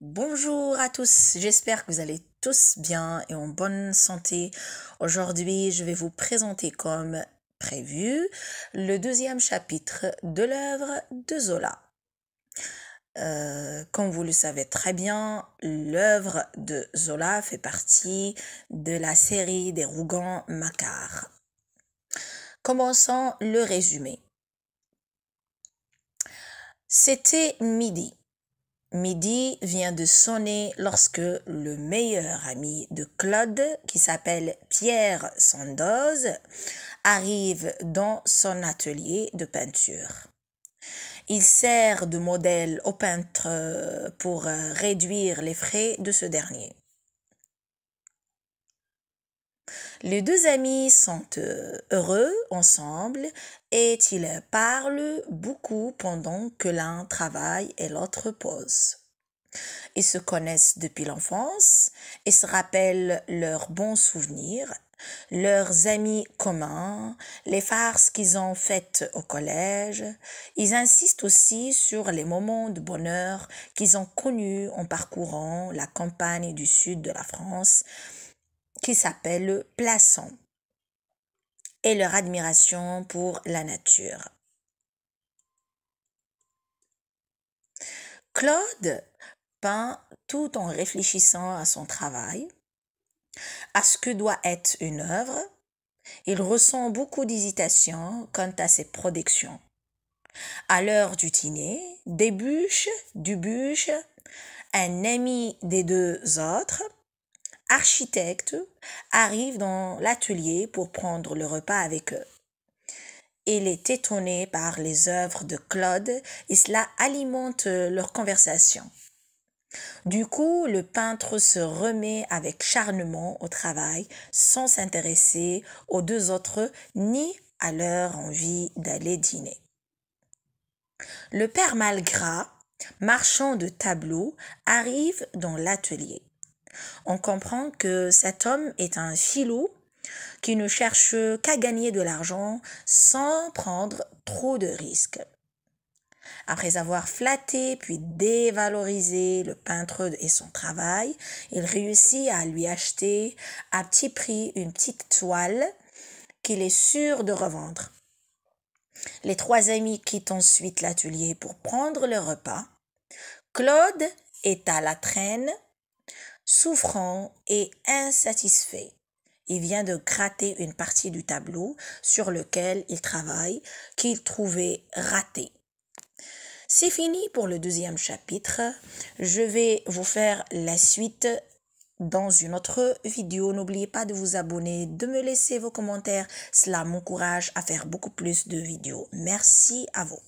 Bonjour à tous, j'espère que vous allez tous bien et en bonne santé. Aujourd'hui, je vais vous présenter comme prévu le deuxième chapitre de l'œuvre de Zola. Euh, comme vous le savez très bien, l'œuvre de Zola fait partie de la série des Rougon-Macquart. Commençons le résumé. C'était midi. Midi vient de sonner lorsque le meilleur ami de Claude, qui s'appelle Pierre Sandoz, arrive dans son atelier de peinture. Il sert de modèle au peintre pour euh, réduire les frais de ce dernier. Les deux amis sont euh, heureux ensemble et ils parlent beaucoup pendant que l'un travaille et l'autre pose. Ils se connaissent depuis l'enfance et se rappellent leurs bons souvenirs, leurs amis communs, les farces qu'ils ont faites au collège. Ils insistent aussi sur les moments de bonheur qu'ils ont connus en parcourant la campagne du sud de la France qui s'appelle Plaçon et leur admiration pour la nature. Claude peint tout en réfléchissant à son travail, à ce que doit être une œuvre. Il ressent beaucoup d'hésitation quant à ses productions. À l'heure du dîner, du dubuche, un ami des deux autres, architecte arrive dans l'atelier pour prendre le repas avec eux. Il est étonné par les œuvres de Claude et cela alimente leur conversation. Du coup, le peintre se remet avec charnement au travail sans s'intéresser aux deux autres ni à leur envie d'aller dîner. Le père Malgras, marchand de tableaux, arrive dans l'atelier on comprend que cet homme est un filou qui ne cherche qu'à gagner de l'argent sans prendre trop de risques. Après avoir flatté puis dévalorisé le peintre et son travail, il réussit à lui acheter à petit prix une petite toile qu'il est sûr de revendre. Les trois amis quittent ensuite l'atelier pour prendre le repas. Claude est à la traîne souffrant et insatisfait. Il vient de gratter une partie du tableau sur lequel il travaille qu'il trouvait raté. C'est fini pour le deuxième chapitre. Je vais vous faire la suite dans une autre vidéo. N'oubliez pas de vous abonner, de me laisser vos commentaires. Cela m'encourage à faire beaucoup plus de vidéos. Merci à vous.